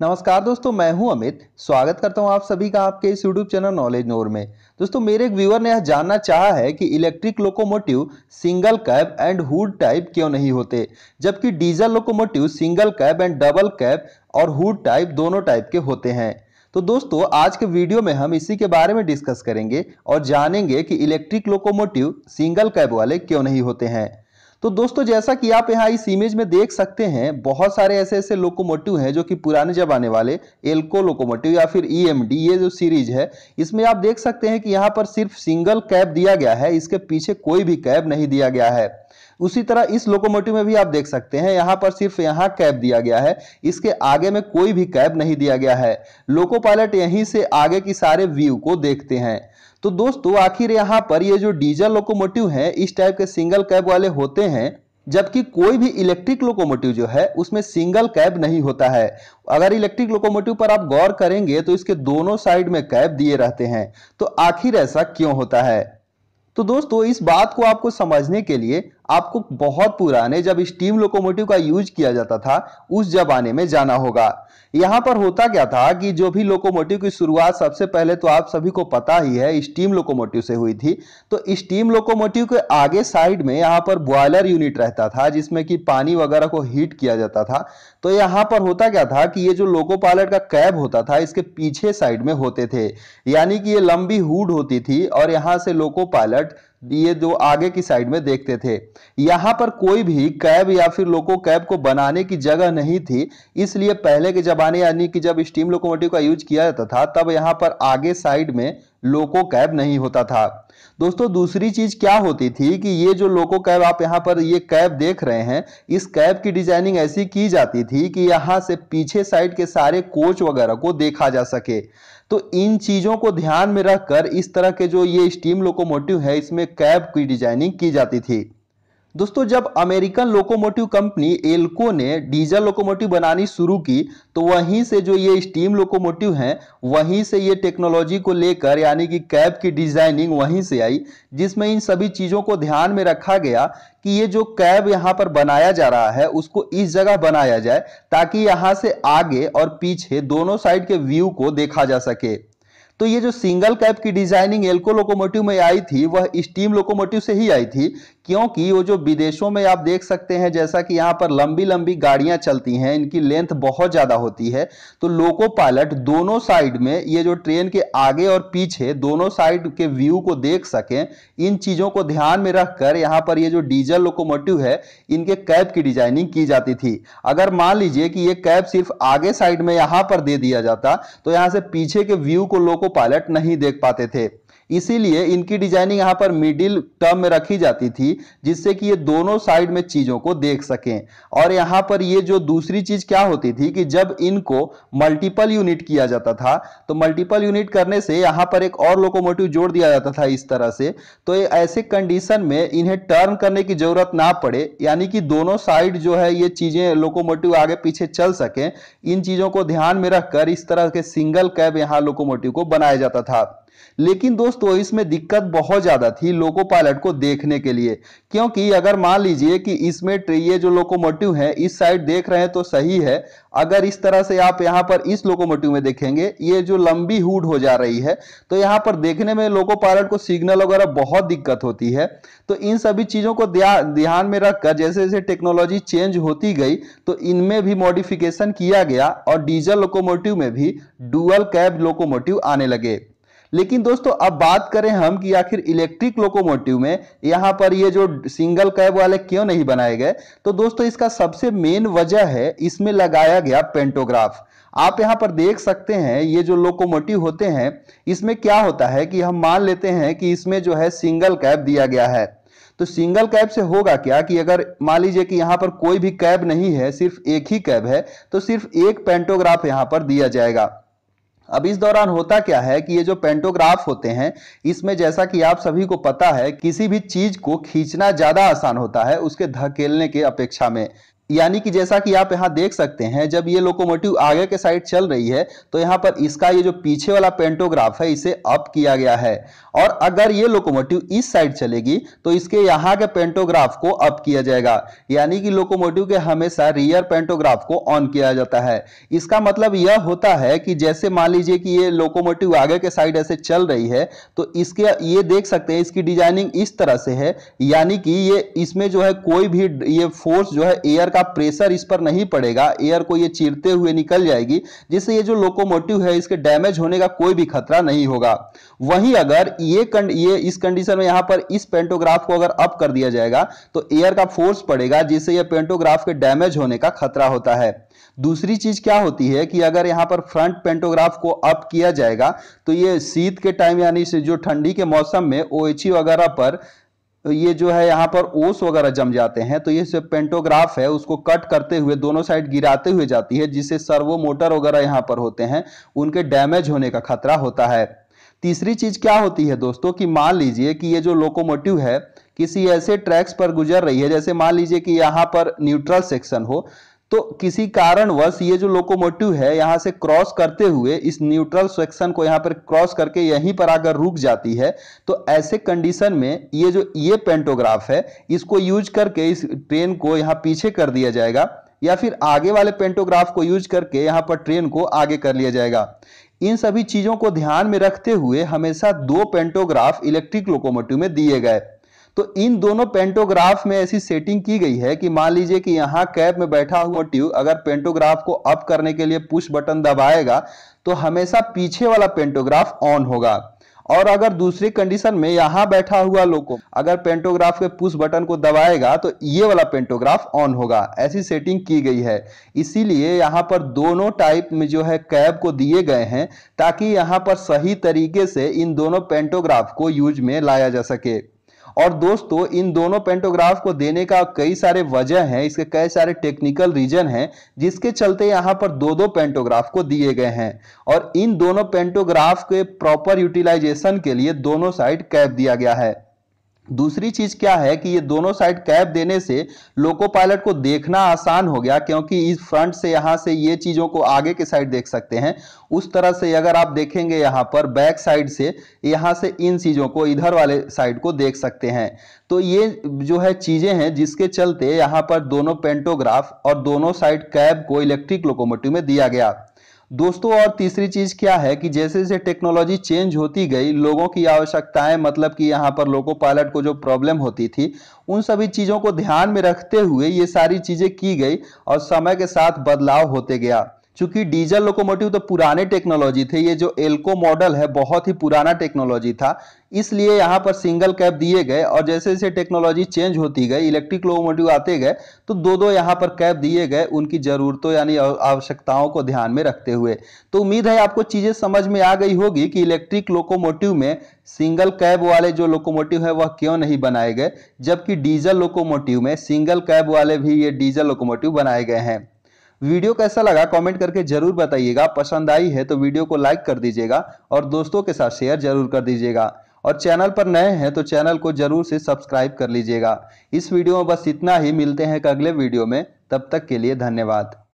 नमस्कार दोस्तों मैं हूं अमित स्वागत करता हूं आप सभी का आपके इस यूट्यूब चैनल नॉलेज नोर में दोस्तों मेरे एक व्यूअर ने यह जानना चाहा है कि electric locomotive single cab and hood type क्यों नहीं होते जबकि diesel locomotive single cab and double cab और हुड टाइप दोनों टाइप के होते हैं तो दोस्तों आज के वीडियो में हम इसी के बारे में डिस्कस करेंगे और जानेंगे कि इलेक्ट्रिक लोकोमोटिव सिंगल कैब वाले क्यों नहीं होते हैं तो दोस्तों जैसा कि आप यहाँ इस इमेज में देख सकते हैं बहुत सारे ऐसे ऐसे लोकोमोटिव हैं जो कि पुराने जमाने वाले एल्को लोकोमोटिव या फिर ईएमडी e ये जो सीरीज है इसमें आप देख सकते हैं कि यहाँ पर सिर्फ सिंगल कैब दिया गया है इसके पीछे कोई भी कैब नहीं दिया गया है उसी तरह इस लोकोमोटिव में भी आप देख सकते हैं यहाँ पर सिर्फ यहाँ कैब दिया गया है इसके आगे में कोई भी कैब नहीं दिया गया है लोको पायलट यहीं से आगे की सारे व्यू को देखते हैं तो दोस्तों आखिर यहाँ पर ये जो डीजल लोकोमोटिव है इस टाइप के सिंगल कैब वाले होते हैं जबकि कोई भी इलेक्ट्रिक लोकोमोटिव जो है उसमें सिंगल कैब नहीं होता है अगर इलेक्ट्रिक लोकोमोटिव पर आप गौर करेंगे तो इसके दोनों साइड में कैब दिए रहते हैं तो आखिर ऐसा क्यों होता है तो दोस्तों इस बात को आपको समझने के लिए आपको बहुत पुराने जब स्टीम लोकोमोटिव का यूज किया जाता था उस जमाने में जाना होगा यहाँ पर होता क्या था कि जो भी लोकोमोटिव की शुरुआत सबसे पहले तो आप सभी को पता ही है स्टीम लोकोमोटिव से हुई थी तो स्टीम लोकोमोटिव के आगे साइड में यहाँ पर बॉयलर यूनिट रहता था जिसमें कि पानी वगैरह को हीट किया जाता था तो यहाँ पर होता क्या था कि ये जो लोको पायलट का कैब होता था इसके पीछे साइड में होते थे यानी कि ये लंबी हुड होती थी और यहाँ से लोको पायलट ये जो आगे की साइड में देखते थे यहां पर कोई भी कैब या फिर लोको कैब को बनाने की जगह नहीं थी इसलिए पहले के ज़माने यानी कि जब स्टीम लोकोमोटिव का यूज किया जाता था तब यहां पर आगे साइड में लोको कैब नहीं होता था दोस्तों दूसरी चीज क्या होती थी कि ये जो लोको कैब आप यहाँ पर ये कैब देख रहे हैं इस कैब की डिजाइनिंग ऐसी की जाती थी कि यहाँ से पीछे साइड के सारे कोच वगैरह को देखा जा सके तो इन चीज़ों को ध्यान में रखकर इस तरह के जो ये स्टीम लोकोमोटिव है इसमें कैब की डिजाइनिंग की जाती थी दोस्तों जब अमेरिकन लोकोमोटिव कंपनी एल्को ने डीजल लोकोमोटिव बनानी शुरू की तो वहीं से जो ये स्टीम लोकोमोटिव हैं वहीं से ये टेक्नोलॉजी को लेकर यानी कि कैब की डिजाइनिंग वहीं से आई जिसमें इन सभी चीज़ों को ध्यान में रखा गया कि ये जो कैब यहाँ पर बनाया जा रहा है उसको इस जगह बनाया जाए ताकि यहाँ से आगे और पीछे दोनों साइड के व्यू को देखा जा सके तो ये जो सिंगल कैप की डिजाइनिंग एल्को लोकोमोटिव में आई थी वह स्टीम लोकोमोटिव से ही आई थी क्योंकि वो जो विदेशों में आप देख सकते हैं जैसा कि यहाँ पर लंबी लंबी गाड़ियां चलती हैं इनकी लेंथ बहुत ज़्यादा होती है तो लोको पायलट दोनों साइड में ये जो ट्रेन के आगे और पीछे दोनों साइड के व्यू को देख सकें इन चीज़ों को ध्यान में रखकर यहाँ पर ये जो डीजल लोकोमोटिव है इनके कैब की डिजाइनिंग की जाती थी अगर मान लीजिए कि ये कैब सिर्फ आगे साइड में यहाँ पर दे दिया जाता तो यहाँ से पीछे के व्यू को लोको पायलट नहीं देख पाते थे इसीलिए इनकी डिजाइनिंग यहाँ पर मिडिल टर्म में रखी जाती थी जिससे कि ये दोनों साइड में चीज़ों को देख सकें और यहाँ पर ये जो दूसरी चीज़ क्या होती थी कि जब इनको मल्टीपल यूनिट किया जाता था तो मल्टीपल यूनिट करने से यहाँ पर एक और लोकोमोटिव जोड़ दिया जाता था इस तरह से तो ये ऐसे कंडीशन में इन्हें टर्न करने की ज़रूरत ना पड़े यानी कि दोनों साइड जो है ये चीज़ें लोकोमोटिव आगे पीछे चल सकें इन चीज़ों को ध्यान में रखकर इस तरह के सिंगल कैब यहाँ लोकोमोटिव को बनाया जाता था लेकिन दोस्तों इसमें दिक्कत बहुत ज़्यादा थी लोको पायलट को देखने के लिए क्योंकि अगर मान लीजिए कि इसमें ये जो लोकोमोटिव है इस साइड देख रहे हैं तो सही है अगर इस तरह से आप यहाँ पर इस लोकोमोटिव में देखेंगे ये जो लंबी हुड हो जा रही है तो यहाँ पर देखने में लोको पायलट को सिग्नल वगैरह बहुत दिक्कत होती है तो इन सभी चीज़ों को ध्यान में रखकर जैसे जैसे टेक्नोलॉजी चेंज होती गई तो इनमें भी मॉडिफिकेशन किया गया और डीजल लोकोमोटिव में भी डुअल कैब लोकोमोटिव आने लगे लेकिन दोस्तों अब बात करें हम कि आखिर इलेक्ट्रिक लोकोमोटिव में यहां पर ये जो सिंगल कैब वाले क्यों नहीं बनाए गए तो दोस्तों इसका सबसे मेन वजह है इसमें लगाया गया पेंटोग्राफ आप यहाँ पर देख सकते हैं ये जो लोकोमोटिव होते हैं इसमें क्या होता है कि हम मान लेते हैं कि इसमें जो है सिंगल कैब दिया गया है तो सिंगल कैब से होगा क्या कि अगर मान लीजिए कि यहाँ पर कोई भी कैब नहीं है सिर्फ एक ही कैब है तो सिर्फ एक पेंटोग्राफ यहाँ पर दिया जाएगा अब इस दौरान होता क्या है कि ये जो पेंटोग्राफ होते हैं इसमें जैसा कि आप सभी को पता है किसी भी चीज को खींचना ज्यादा आसान होता है उसके धकेलने के अपेक्षा में यानी कि जैसा कि आप यहां देख सकते हैं जब ये लोकोमोटिव आगे के साइड चल रही है तो यहां पर इसका ये जो पीछे वाला पेंटोग्राफ है इसे अप किया गया है और अगर ये लोकोमोटिव इस साइड चलेगी तो इसके यहां के पेंटोग्राफ को अप किया जाएगा यानी कि लोकोमोटिव के हमेशा रियर पेंटोग्राफ को ऑन किया जाता है इसका मतलब यह होता है कि जैसे मान लीजिए कि ये लोकोमोटिव आगे के साइड ऐसे चल रही है तो इसके ये देख सकते हैं इसकी डिजाइनिंग इस तरह से है यानी कि ये इसमें जो है कोई भी ये फोर्स जो है एयर का ज़्यादा प्रेशर इस पर नहीं पड़ेगा एयर को ये चीरते हुए निकल जाएगी जिससे ये जो लोकोमोटिव है इसके डैमेज होने का कोई भी खतरा नहीं होगा वहीं अगर ये कंड, ये इस कंडीशन में यहाँ पर इस पेंटोग्राफ को अगर अप कर दिया जाएगा तो एयर का फोर्स पड़ेगा जिससे यह पेंटोग्राफ के डैमेज होने का खतरा होता है दूसरी चीज क्या होती है कि अगर यहां पर फ्रंट पेंटोग्राफ को अप किया जाएगा तो ये शीत के टाइम यानी जो ठंडी के मौसम में ओ वगैरह पर तो ये जो है यहाँ पर ओस वगैरह जम जाते हैं तो ये जो पेंटोग्राफ है उसको कट करते हुए दोनों साइड गिराते हुए जाती है जिससे सर्वो मोटर वगैरह यहाँ पर होते हैं उनके डैमेज होने का खतरा होता है तीसरी चीज क्या होती है दोस्तों कि मान लीजिए कि ये जो लोकोमोटिव है किसी ऐसे ट्रैक्स पर गुजर रही है जैसे मान लीजिए कि यहाँ पर न्यूट्रल सेक्शन हो तो किसी कारणवश ये जो लोकोमोटिव है यहाँ से क्रॉस करते हुए इस न्यूट्रल सेक्शन को यहाँ पर क्रॉस करके यहीं पर आकर रुक जाती है तो ऐसे कंडीशन में ये जो ये पेंटोग्राफ है इसको यूज करके इस ट्रेन को यहाँ पीछे कर दिया जाएगा या फिर आगे वाले पेंटोग्राफ को यूज करके यहाँ पर ट्रेन को आगे कर लिया जाएगा इन सभी चीज़ों को ध्यान में रखते हुए हमेशा दो पेंटोग्राफ इलेक्ट्रिक लोकोमोटिव में दिए गए तो इन दोनों पेंटोग्राफ में ऐसी सेटिंग की गई है कि मान लीजिए कि यहाँ कैप में बैठा हुआ ट्यूब अगर पेंटोग्राफ को अप करने के लिए पुश बटन दबाएगा तो हमेशा पीछे वाला पेंटोग्राफ ऑन होगा और अगर दूसरी कंडीशन में यहाँ बैठा हुआ लोको अगर पेंटोग्राफ के पुश बटन को दबाएगा तो ये वाला पेंटोग्राफ ऑन होगा ऐसी सेटिंग की गई है इसीलिए यहाँ पर दोनों टाइप में जो है कैब को दिए गए हैं ताकि यहाँ पर सही तरीके से इन दोनों पेंटोग्राफ को यूज में लाया जा सके और दोस्तों इन दोनों पेंटोग्राफ को देने का कई सारे वजह हैं इसके कई सारे टेक्निकल रीजन हैं जिसके चलते यहाँ पर दो दो पेंटोग्राफ को दिए गए हैं और इन दोनों पेंटोग्राफ के प्रॉपर यूटिलाइजेशन के लिए दोनों साइड कैप दिया गया है दूसरी चीज क्या है कि ये दोनों साइड कैप देने से लोको पायलट को देखना आसान हो गया क्योंकि इस फ्रंट से यहाँ से ये चीज़ों को आगे के साइड देख सकते हैं उस तरह से अगर आप देखेंगे यहाँ पर बैक साइड से यहाँ से इन चीज़ों को इधर वाले साइड को देख सकते हैं तो ये जो है चीज़ें हैं जिसके चलते यहाँ पर दोनों पेंटोग्राफ और दोनों साइड कैब को इलेक्ट्रिक लोकोमोटिव में दिया गया दोस्तों और तीसरी चीज़ क्या है कि जैसे जैसे टेक्नोलॉजी चेंज होती गई लोगों की आवश्यकताएं मतलब कि यहाँ पर लोको पायलट को जो प्रॉब्लम होती थी उन सभी चीज़ों को ध्यान में रखते हुए ये सारी चीज़ें की गई और समय के साथ बदलाव होते गया चूंकि डीजल लोकोमोटिव तो पुराने टेक्नोलॉजी थे ये जो एल्को मॉडल है बहुत ही पुराना टेक्नोलॉजी था इसलिए यहाँ पर सिंगल कैप दिए गए और जैसे जैसे टेक्नोलॉजी चेंज होती गई इलेक्ट्रिक लोकोमोटिव आते गए तो दो दो यहाँ पर कैप दिए गए उनकी ज़रूरतों यानी आवश्यकताओं को ध्यान में रखते हुए तो उम्मीद है आपको चीज़ें समझ में आ गई होगी कि इलेक्ट्रिक लोकोमोटिव में सिंगल कैब वाले जो लोकोमोटिव है वह क्यों नहीं बनाए गए जबकि डीजल लोकोमोटिव में सिंगल कैब वाले भी ये डीजल लोकोमोटिव बनाए गए हैं वीडियो कैसा लगा कमेंट करके जरूर बताइएगा पसंद आई है तो वीडियो को लाइक कर दीजिएगा और दोस्तों के साथ शेयर जरूर कर दीजिएगा और चैनल पर नए हैं तो चैनल को जरूर से सब्सक्राइब कर लीजिएगा इस वीडियो में बस इतना ही मिलते हैं अगले वीडियो में तब तक के लिए धन्यवाद